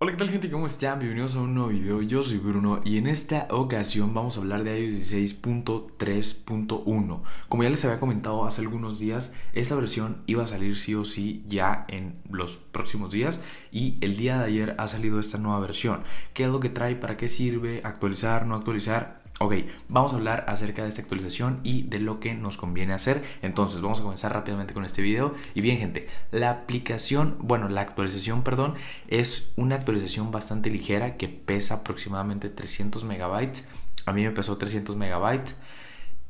Hola, ¿qué tal gente? ¿Cómo están? Bienvenidos a un nuevo video. Yo soy Bruno y en esta ocasión vamos a hablar de iOS 16.3.1. Como ya les había comentado hace algunos días, esta versión iba a salir sí o sí ya en los próximos días y el día de ayer ha salido esta nueva versión. ¿Qué es lo que trae? ¿Para qué sirve? ¿Actualizar? ¿No actualizar? Ok, vamos a hablar acerca de esta actualización y de lo que nos conviene hacer. Entonces, vamos a comenzar rápidamente con este video. Y bien, gente, la aplicación, bueno, la actualización, perdón, es una actualización bastante ligera que pesa aproximadamente 300 megabytes. A mí me pesó 300 megabytes.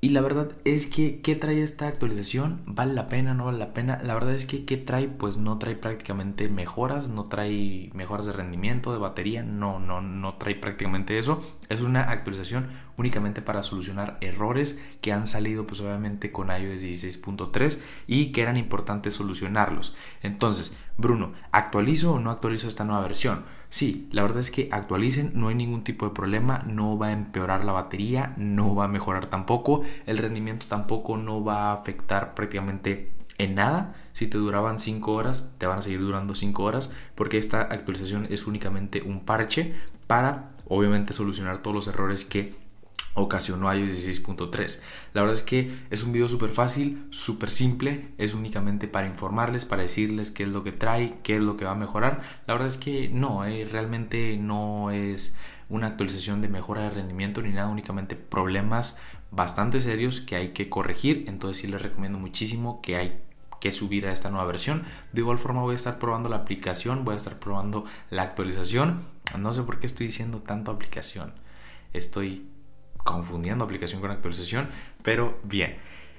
Y la verdad es que, ¿qué trae esta actualización? ¿Vale la pena? ¿No vale la pena? La verdad es que, ¿qué trae? Pues no trae prácticamente mejoras, no trae mejoras de rendimiento, de batería, no, no, no trae prácticamente eso. Es una actualización únicamente para solucionar errores que han salido pues obviamente con iOS 16.3 y que eran importantes solucionarlos. Entonces, Bruno, ¿actualizo o no actualizo esta nueva versión? Sí, la verdad es que actualicen, no hay ningún tipo de problema, no va a empeorar la batería, no va a mejorar tampoco, el rendimiento tampoco, no va a afectar prácticamente en nada. Si te duraban 5 horas, te van a seguir durando 5 horas porque esta actualización es únicamente un parche para, obviamente, solucionar todos los errores que ocasionó iOS 16.3. La verdad es que es un video súper fácil, súper simple, es únicamente para informarles, para decirles qué es lo que trae, qué es lo que va a mejorar. La verdad es que no, eh, realmente no es una actualización de mejora de rendimiento ni nada, únicamente problemas bastante serios que hay que corregir. Entonces sí les recomiendo muchísimo que hay que subir a esta nueva versión. De igual forma voy a estar probando la aplicación, voy a estar probando la actualización. No sé por qué estoy diciendo tanto aplicación. Estoy confundiendo aplicación con actualización, pero bien.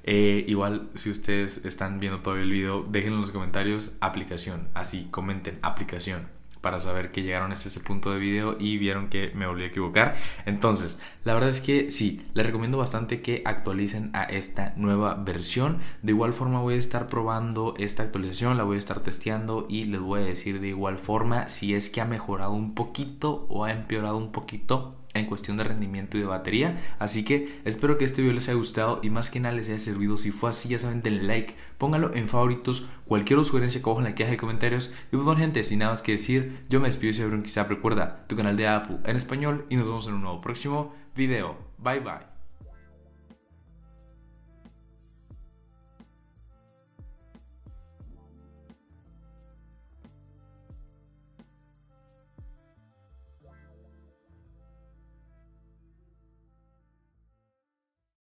Eh, igual, si ustedes están viendo todavía el video, déjenlo en los comentarios aplicación. Así, comenten aplicación para saber que llegaron hasta ese punto de video y vieron que me volví a equivocar. Entonces, la verdad es que sí, les recomiendo bastante que actualicen a esta nueva versión. De igual forma voy a estar probando esta actualización, la voy a estar testeando y les voy a decir de igual forma si es que ha mejorado un poquito o ha empeorado un poquito en cuestión de rendimiento y de batería. Así que espero que este video les haya gustado y más que nada les haya servido. Si fue así, ya saben, denle like, póngalo en favoritos, cualquier sugerencia que abajo en la caja de comentarios. Y pues bueno, gente, sin nada más que decir, yo me despido y verán quizá recuerda tu canal de Apu en español y nos vemos en un nuevo próximo video. Bye bye.